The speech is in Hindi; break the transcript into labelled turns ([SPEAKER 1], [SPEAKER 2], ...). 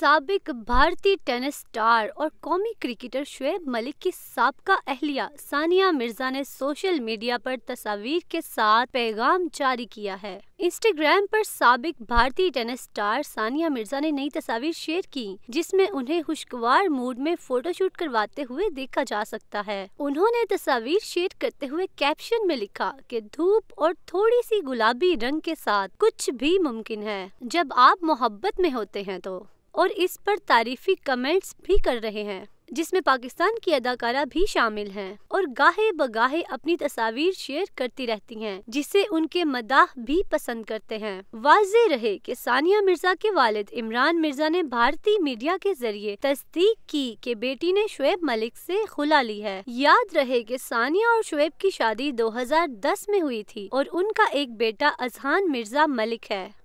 [SPEAKER 1] सबक भारतीय टेनिस स्टार और कौमी क्रिकेटर शुएब मलिक की सबका अहलिया सानिया मिर्जा ने सोशल मीडिया पर तस्वीर के साथ पैगाम जारी किया है इंस्टाग्राम पर सबक भारतीय टेनिस स्टार सानिया मिर्जा ने नई तस्वीर शेयर की जिसमें उन्हें खुशगवार मूड में फोटोशूट करवाते हुए देखा जा सकता है उन्होंने तस्वीर शेयर करते हुए कैप्शन में लिखा कि धूप और थोड़ी सी गुलाबी रंग के साथ कुछ भी मुमकिन है जब आप मोहब्बत में होते हैं तो और इस पर तारीफी कमेंट्स भी कर रहे हैं जिसमें पाकिस्तान की अदाकारा भी शामिल हैं और गाहे बगाहे अपनी तस्वीर शेयर करती रहती हैं जिसे उनके मदाह भी पसंद करते हैं वाज रहे कि सानिया मिर्जा के वालिद इमरान मिर्जा ने भारतीय मीडिया के जरिए तस्दीक की कि बेटी ने शुएब मलिक से खुला ली है याद रहे कि सानिया और शुएब की शादी 2010 में हुई थी और उनका एक बेटा अजहान मिर्जा मलिक है